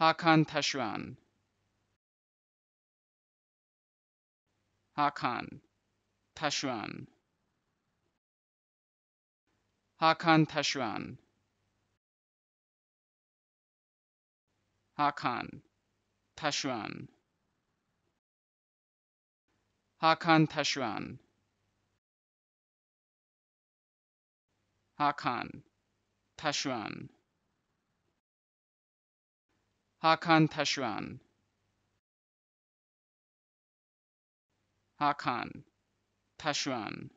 Hakan Peshwan. Hakan Peshwan. Hakan Peshwan. Hakan Peshwan. Hakan Peshwan. Hakan Peshwan. Hakan Taşuan Hakan Taşuan